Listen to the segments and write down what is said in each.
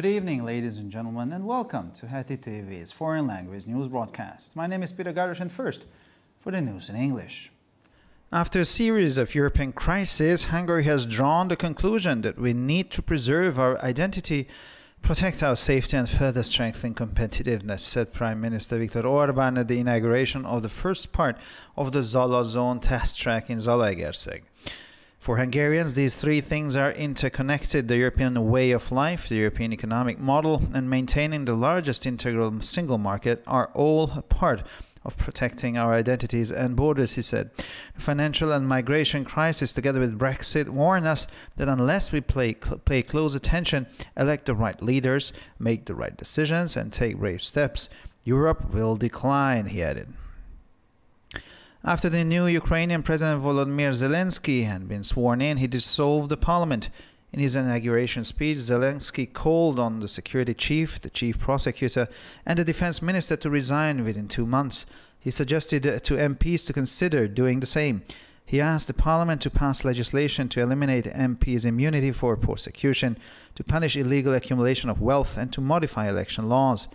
Good evening, ladies and gentlemen, and welcome to Hattie TV's foreign language news broadcast. My name is Peter Garish, and first, for the news in English. After a series of European crises, Hungary has drawn the conclusion that we need to preserve our identity, protect our safety, and further strengthen competitiveness, said Prime Minister Viktor Orban at the inauguration of the first part of the Zala Zone test track in Zalaegerszeg. For Hungarians, these three things are interconnected the European way of life, the European economic model, and maintaining the largest integral single market are all a part of protecting our identities and borders, he said. The financial and migration crisis, together with Brexit, warn us that unless we play, cl- pay close attention, elect the right leaders, make the right decisions, and take brave steps, Europe will decline, he added. After the new Ukrainian President Volodymyr Zelensky had been sworn in, he dissolved the parliament. In his inauguration speech, Zelensky called on the security chief, the chief prosecutor, and the defense minister to resign within two months. He suggested to MPs to consider doing the same. He asked the parliament to pass legislation to eliminate MPs' immunity for prosecution, to punish illegal accumulation of wealth, and to modify election laws.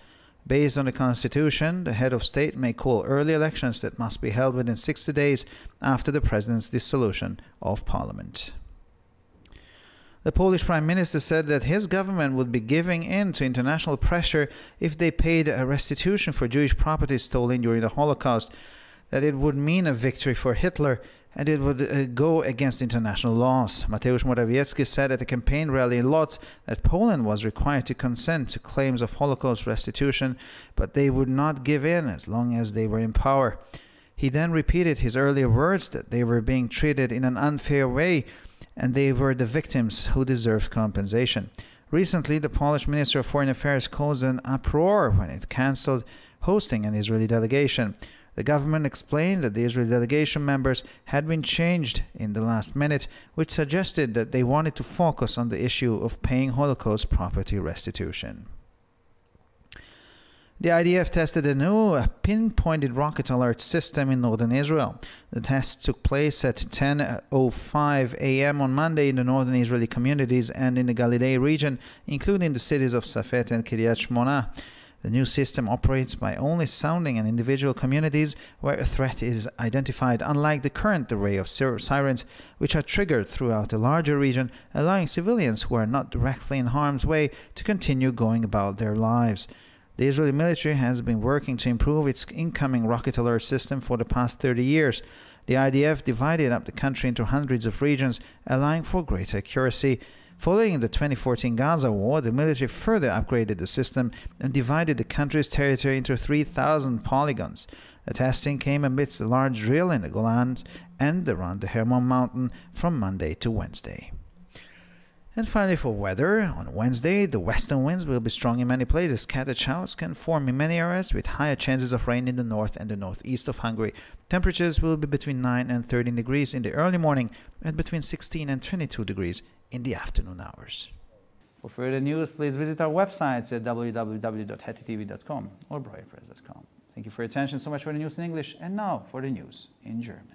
Based on the Constitution, the head of state may call early elections that must be held within 60 days after the president's dissolution of parliament. The Polish prime minister said that his government would be giving in to international pressure if they paid a restitution for Jewish property stolen during the Holocaust, that it would mean a victory for Hitler and it would uh, go against international laws. Mateusz Morawiecki said at a campaign rally in Lodz that Poland was required to consent to claims of Holocaust restitution, but they would not give in as long as they were in power. He then repeated his earlier words that they were being treated in an unfair way and they were the victims who deserved compensation. Recently, the Polish Minister of Foreign Affairs caused an uproar when it cancelled hosting an Israeli delegation. The government explained that the Israeli delegation members had been changed in the last minute, which suggested that they wanted to focus on the issue of paying Holocaust property restitution. The IDF tested a new pinpointed rocket alert system in northern Israel. The tests took place at 10:05 a.m. on Monday in the northern Israeli communities and in the Galilee region, including the cities of Safed and Kiryat Shmona. The new system operates by only sounding in individual communities where a threat is identified, unlike the current array of sirens, which are triggered throughout a larger region, allowing civilians who are not directly in harm's way to continue going about their lives. The Israeli military has been working to improve its incoming rocket alert system for the past 30 years. The IDF divided up the country into hundreds of regions, allowing for greater accuracy. Following the 2014 Gaza war, the military further upgraded the system and divided the country's territory into 3,000 polygons. The testing came amidst a large drill in the Golan and around the Hermon Mountain from Monday to Wednesday. And finally for weather, on Wednesday, the western winds will be strong in many places. Scattered showers can form in many areas with higher chances of rain in the north and the northeast of Hungary. Temperatures will be between 9 and 13 degrees in the early morning and between 16 and 22 degrees in the afternoon hours. For further news, please visit our websites at www.hettytv.com or broipress.com. Thank you for your attention so much for the news in English and now for the news in German.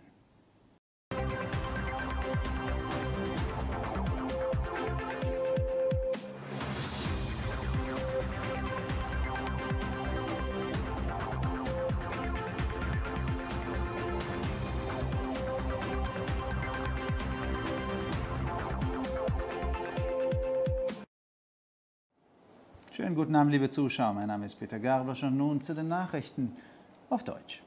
Schönen guten Abend, liebe Zuschauer. Mein Name ist Peter Garbasch und nun zu den Nachrichten auf Deutsch.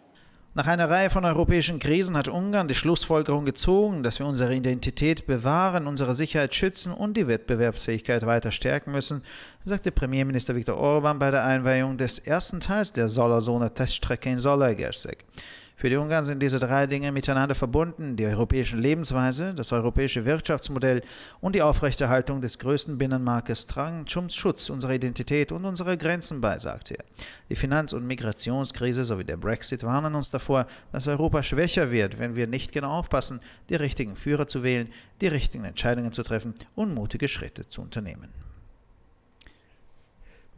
Nach einer Reihe von europäischen Krisen hat Ungarn die Schlussfolgerung gezogen, dass wir unsere Identität bewahren, unsere Sicherheit schützen und die Wettbewerbsfähigkeit weiter stärken müssen, sagte Premierminister Viktor Orban bei der Einweihung des ersten Teils der solarzone teststrecke in Zolajgersek. Für die Ungarn sind diese drei Dinge miteinander verbunden, die europäische Lebensweise, das europäische Wirtschaftsmodell und die Aufrechterhaltung des größten Binnenmarktes tragen zum Schutz unserer Identität und unserer Grenzen bei, sagte er. Die Finanz- und Migrationskrise sowie der Brexit warnen uns davor, dass Europa schwächer wird, wenn wir nicht genau aufpassen, die richtigen Führer zu wählen, die richtigen Entscheidungen zu treffen und mutige Schritte zu unternehmen.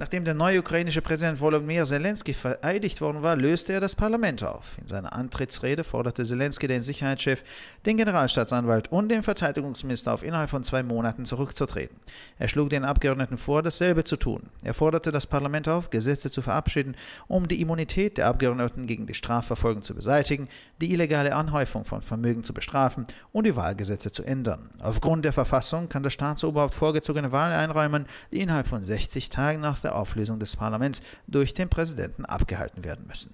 Nachdem der neue ukrainische Präsident Volodymyr Zelensky vereidigt worden war, löste er das Parlament auf. In seiner Antrittsrede forderte Zelensky den Sicherheitschef, den Generalstaatsanwalt und den Verteidigungsminister auf innerhalb von zwei Monaten zurückzutreten. Er schlug den Abgeordneten vor, dasselbe zu tun. Er forderte das Parlament auf, Gesetze zu verabschieden, um die Immunität der Abgeordneten gegen die Strafverfolgung zu beseitigen, die illegale Anhäufung von Vermögen zu bestrafen und die Wahlgesetze zu ändern. Aufgrund der Verfassung kann das Staatsoberhaupt vorgezogene Wahlen einräumen, die innerhalb von 60 Tagen nach der Auflösung des Parlaments durch den Präsidenten abgehalten werden müssen.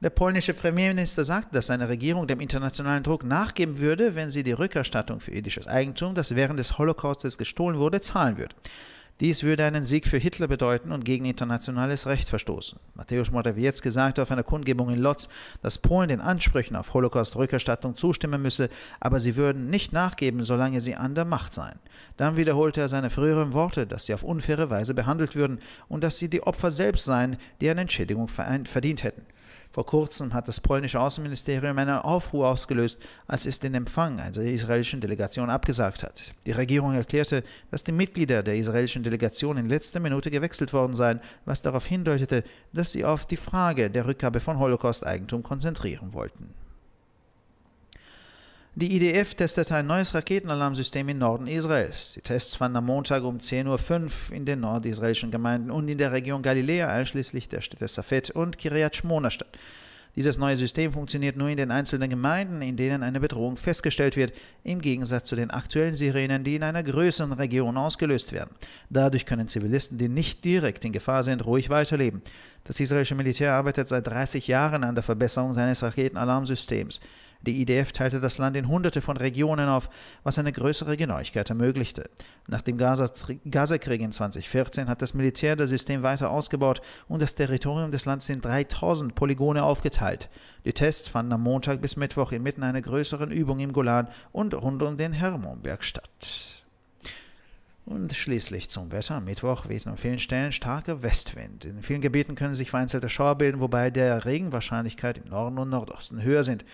Der polnische Premierminister sagt, dass seine Regierung dem internationalen Druck nachgeben würde, wenn sie die Rückerstattung für jüdisches Eigentum, das während des Holocaustes gestohlen wurde, zahlen würde. Dies würde einen Sieg für Hitler bedeuten und gegen internationales Recht verstoßen. Mateusz Morawiecki sagte auf einer Kundgebung in Lotz, dass Polen den Ansprüchen auf Holocaust-Rückerstattung zustimmen müsse, aber sie würden nicht nachgeben, solange sie an der Macht seien. Dann wiederholte er seine früheren Worte, dass sie auf unfaire Weise behandelt würden und dass sie die Opfer selbst seien, die eine Entschädigung verdient hätten. Vor kurzem hat das polnische Außenministerium einen Aufruhr ausgelöst, als es den Empfang einer israelischen Delegation abgesagt hat. Die Regierung erklärte, dass die Mitglieder der israelischen Delegation in letzter Minute gewechselt worden seien, was darauf hindeutete, dass sie auf die Frage der Rückgabe von Holocaust-Eigentum konzentrieren wollten. Die IDF testete ein neues Raketenalarmsystem im Norden Israels. Die Tests fanden am Montag um 10.05 Uhr in den nordisraelischen Gemeinden und in der Region Galiläa, einschließlich der Städte Safed und Kiryat Shmona statt. Dieses neue System funktioniert nur in den einzelnen Gemeinden, in denen eine Bedrohung festgestellt wird, im Gegensatz zu den aktuellen Sirenen, die in einer größeren Region ausgelöst werden. Dadurch können Zivilisten, die nicht direkt in Gefahr sind, ruhig weiterleben. Das israelische Militär arbeitet seit 30 Jahren an der Verbesserung seines Raketenalarmsystems. Die IDF teilte das Land in hunderte von Regionen auf, was eine größere Genauigkeit ermöglichte. Nach dem Gazakrieg in 2014 hat das Militär das System weiter ausgebaut und das Territorium des Landes in 3000 Polygone aufgeteilt. Die Tests fanden am Montag bis Mittwoch inmitten einer größeren Übung im Golan und rund um den Hermonberg statt. Und schließlich zum Wetter. Am Mittwoch weht an vielen Stellen starker Westwind. In vielen Gebieten können sich vereinzelte Schauer bilden, wobei der Regenwahrscheinlichkeit im Norden und Nordosten höher sind.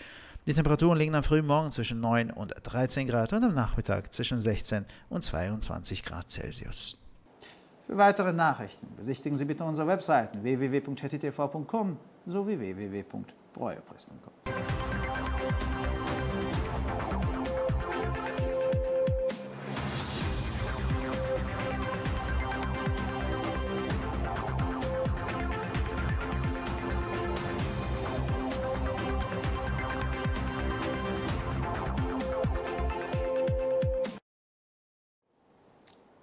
Die Temperaturen liegen am frühen Morgen zwischen 9 und 13 Grad und am Nachmittag zwischen 16 und 22 Grad Celsius. Für weitere Nachrichten besichtigen Sie bitte unsere Webseiten www.htv.com sowie www.breuepress.com.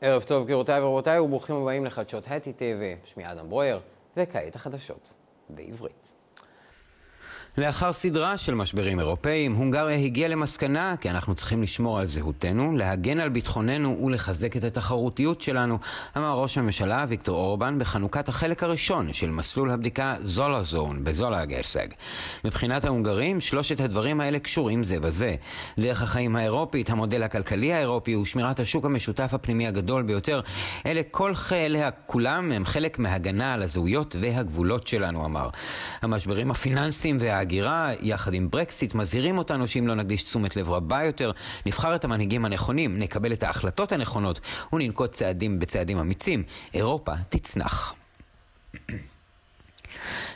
ערב טוב גבירותיי ורבותיי וברוכים הבאים לחדשות הטי TV, שמי אדם ברויר, וכעת החדשות בעברית. לאחר סדרה של משברים אירופאיים, הונגריה הגיעה למסקנה כי אנחנו צריכים לשמור על זהותנו, להגן על ביטחוננו ולחזק את התחרותיות שלנו, אמר ראש הממשלה ויקטור אורבן בחנוכת החלק הראשון של מסלול הבדיקה זולה זון בזולה גרסג. מבחינת ההונגרים, שלושת הדברים האלה קשורים זה בזה. דרך החיים האירופית, המודל הכלכלי האירופי ושמירת השוק המשותף הפנימי הגדול ביותר, אלה כל חליה כולם הם חלק מהגנה על הזהויות והגבולות שלנו, אמר. המשברים הפיננסיים וה... ההגירה, יחד עם ברקסיט, מזהירים אותנו שאם לא נקדיש תשומת לב רבה יותר, נבחר את המנהיגים הנכונים, נקבל את ההחלטות הנכונות וננקוט צעדים בצעדים אמיצים. אירופה תצנח.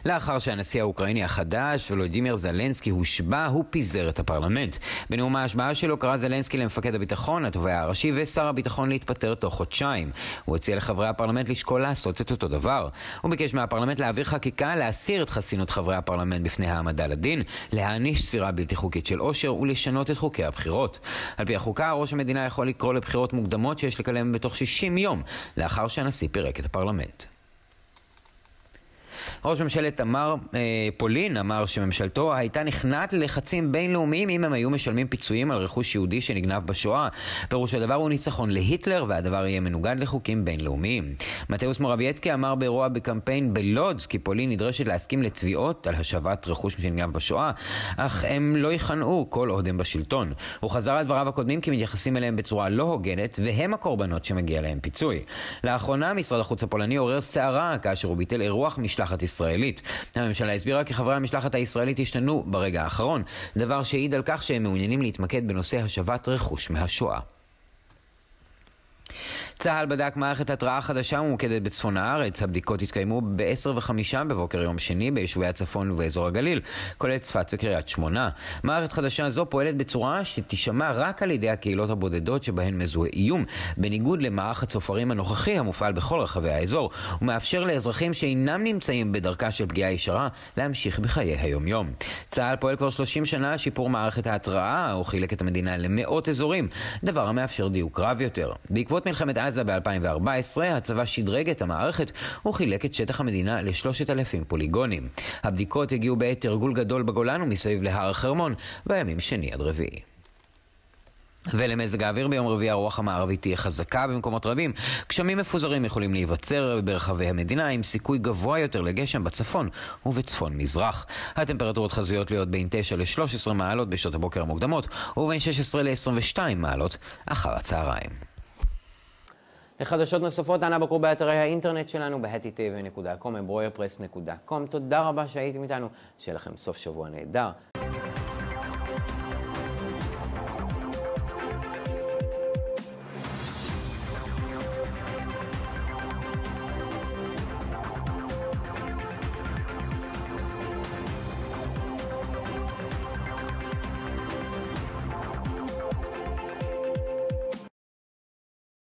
לאחר שהנשיא האוקראיני החדש, ולודימיר זלנסקי, הושבע, הוא פיזר את הפרלמנט. בנאום ההשבעה שלו קרא זלנסקי למפקד הביטחון, התובע הראשי ושר הביטחון להתפטר תוך חודשיים. הוא הציע לחברי הפרלמנט לשקול לעשות את אותו דבר. הוא ביקש מהפרלמנט להעביר חקיקה להסיר את חסינות חברי הפרלמנט בפני העמדה לדין, להעניש ספירה בלתי חוקית של עושר ולשנות את חוקי הבחירות. על פי החוקה, ראש המדינה יכול לקרוא לבחירות מוקדמות שיש לקלם בתוך 60 יום לאחר שהנשיא פירק את הפרלמנט. ראש ממשלת אמר, אה, פולין אמר שממשלתו הייתה נכנעת ללחצים בינלאומיים אם הם היו משלמים פיצויים על רכוש יהודי שנגנב בשואה. פירוש הדבר הוא ניצחון להיטלר והדבר יהיה מנוגד לחוקים בינלאומיים. מתאוס מורבייצקי אמר באירוע בקמפיין בלודס כי פולין נדרשת להסכים לתביעות על השבת רכוש שנגנב בשואה, אך הם לא ייכנעו כל עוד הם בשלטון. הוא חזר על דבריו הקודמים כי מתייחסים אליהם בצורה לא הוגנת והם הקורבנות שמגיע להם פיצוי. לאחרונה משרד החוץ הפולני עורר סערה כאשר הוא ביטל אירוח משלחת הישראלית. הממשלה הסבירה כי חברי המשלחת הישראלית השתנו ברגע האחרון, דבר שהעיד על כך שהם מעוניינים להתמקד בנושא השבת רכוש מהשואה. צה"ל בדק מערכת התרעה חדשה ממוקדת בצפון הארץ. הבדיקות התקיימו ב 10 ו-5 בבוקר יום שני ביישובי הצפון ובאזור הגליל, כולל צפת וקריית שמונה. מערכת חדשה זו פועלת בצורה שתישמע רק על ידי הקהילות הבודדות שבהן מזוהה איום, בניגוד למערך הצופרים הנוכחי המופעל בכל רחבי האזור, ומאפשר לאזרחים שאינם נמצאים בדרכה של פגיעה ישרה להמשיך בחיי היום-יום. צה"ל פועל כבר 30 שנה לשיפור מערכת ההתרעה, הוא חילק את המדינה למאות אזורים, דבר המאפשר דיוק רב יותר. בעקבות מלחמת בעזה ב-2014 הצבא שדרג את המערכת וחילק את שטח המדינה ל-3,000 פוליגונים. הבדיקות הגיעו בעת תרגול גדול בגולן ומסביב להר החרמון בימים שני עד רביעי. ולמזג האוויר ביום רביעי הרוח המערבית תהיה חזקה במקומות רבים. גשמים מפוזרים יכולים להיווצר ברחבי המדינה עם סיכוי גבוה יותר לגשם בצפון ובצפון מזרח. הטמפרטורות חזויות להיות בין 9 ל-13 מעלות בשעות הבוקר המוקדמות ובין 16 ל-22 מעלות אחר הצהריים. לחדשות נוספות, אנא בקרו באתרי האינטרנט שלנו, ב-hattv.com, תודה רבה שהייתם איתנו, שיהיה לכם סוף שבוע נהדר.